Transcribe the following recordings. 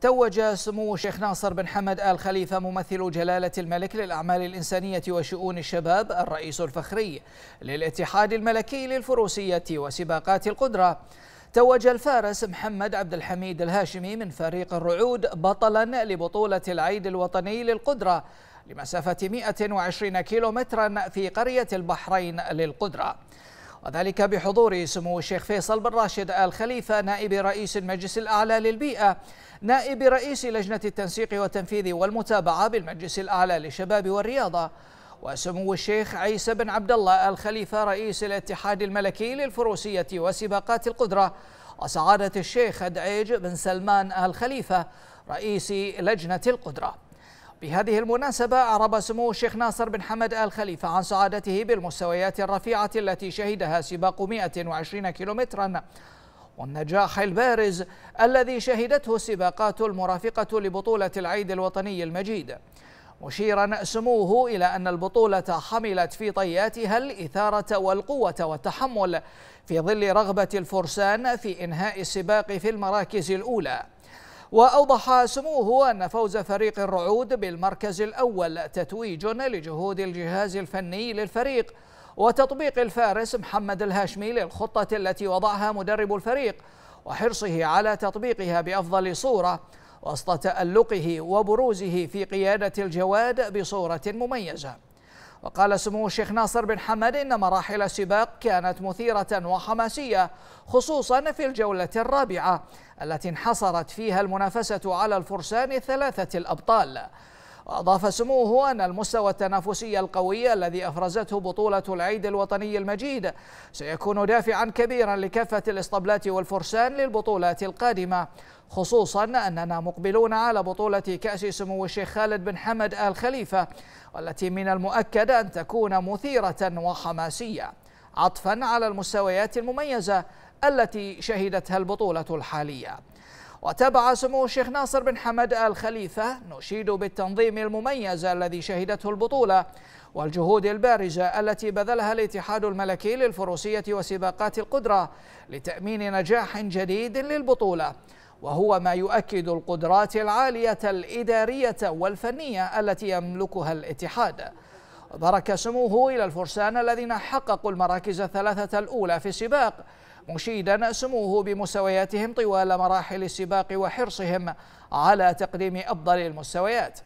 توج سمو الشيخ ناصر بن حمد آل خليفة ممثل جلالة الملك للأعمال الإنسانية وشؤون الشباب الرئيس الفخري للاتحاد الملكي للفروسية وسباقات القدرة توج الفارس محمد عبد الحميد الهاشمي من فريق الرعود بطلا لبطولة العيد الوطني للقدرة لمسافة 120 كيلومترا في قرية البحرين للقدرة وذلك بحضور سمو الشيخ فيصل بن راشد آل خليفة نائب رئيس المجلس الأعلى للبيئة نائب رئيس لجنة التنسيق والتنفيذ والمتابعة بالمجلس الأعلى للشباب والرياضة وسمو الشيخ عيسى بن عبد الله آل خليفة رئيس الاتحاد الملكي للفروسية وسباقات القدرة وسعادة الشيخ أدعيج بن سلمان آل خليفة رئيس لجنة القدرة بهذه المناسبة أعرب سمو الشيخ ناصر بن حمد آل خليفة عن سعادته بالمستويات الرفيعة التي شهدها سباق 120 كيلومترا والنجاح البارز الذي شهدته السباقات المرافقة لبطولة العيد الوطني المجيد مشيرا سموه إلى أن البطولة حملت في طياتها الإثارة والقوة والتحمل في ظل رغبة الفرسان في إنهاء السباق في المراكز الأولى وأوضح سموه أن فوز فريق الرعود بالمركز الأول تتويج لجهود الجهاز الفني للفريق وتطبيق الفارس محمد الهاشمي للخطة التي وضعها مدرب الفريق وحرصه على تطبيقها بأفضل صورة وسط تألقه وبروزه في قيادة الجواد بصورة مميزة وقال سمو الشيخ ناصر بن حمد إن مراحل السباق كانت مثيرة وحماسية خصوصا في الجولة الرابعة التي انحصرت فيها المنافسة على الفرسان الثلاثة الأبطال وأضاف سموه أن المستوى التنافسي القوي الذي أفرزته بطولة العيد الوطني المجيد سيكون دافعا كبيرا لكافة الإسطبلات والفرسان للبطولات القادمة خصوصا أننا مقبلون على بطولة كأس سمو الشيخ خالد بن حمد آل خليفة والتي من المؤكد أن تكون مثيرة وحماسية عطفا على المستويات المميزة التي شهدتها البطولة الحالية وتابع سمو الشيخ ناصر بن حمد آل خليفة نشيد بالتنظيم المميز الذي شهدته البطولة والجهود البارزة التي بذلها الاتحاد الملكي للفروسية وسباقات القدرة لتأمين نجاح جديد للبطولة وهو ما يؤكد القدرات العالية الإدارية والفنية التي يملكها الاتحاد برك سموه إلى الفرسان الذين حققوا المراكز الثلاثة الأولى في السباق مشيدا سموه بمستوياتهم طوال مراحل السباق وحرصهم على تقديم أفضل المستويات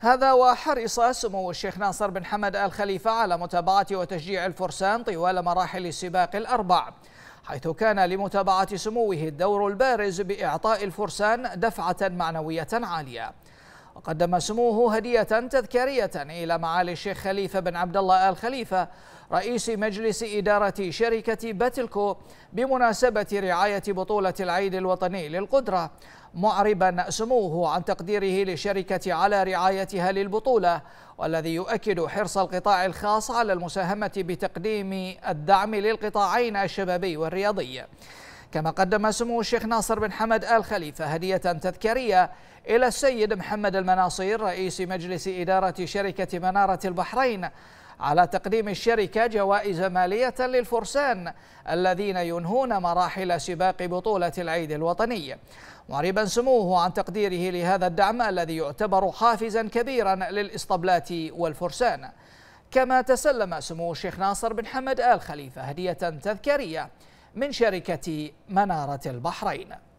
هذا وحرص سمو الشيخ ناصر بن حمد آل خليفة على متابعة وتشجيع الفرسان طوال مراحل السباق الأربع حيث كان لمتابعة سموه الدور البارز بإعطاء الفرسان دفعة معنوية عالية وقدم سموه هدية تذكارية إلى معالي الشيخ خليفة بن عبد الله آل خليفة رئيس مجلس إدارة شركة باتلكو بمناسبة رعاية بطولة العيد الوطني للقدرة معربا سموه عن تقديره للشركة على رعايتها للبطولة والذي يؤكد حرص القطاع الخاص على المساهمة بتقديم الدعم للقطاعين الشبابي والرياضي كما قدم سمو الشيخ ناصر بن حمد آل خليفة هدية تذكارية إلى السيد محمد المناصير رئيس مجلس إدارة شركة منارة البحرين على تقديم الشركة جوائز مالية للفرسان الذين ينهون مراحل سباق بطولة العيد الوطني معربا سموه عن تقديره لهذا الدعم الذي يعتبر حافزا كبيرا للإسطبلات والفرسان كما تسلم سمو الشيخ ناصر بن حمد آل خليفة هدية تذكارية من شركة منارة البحرين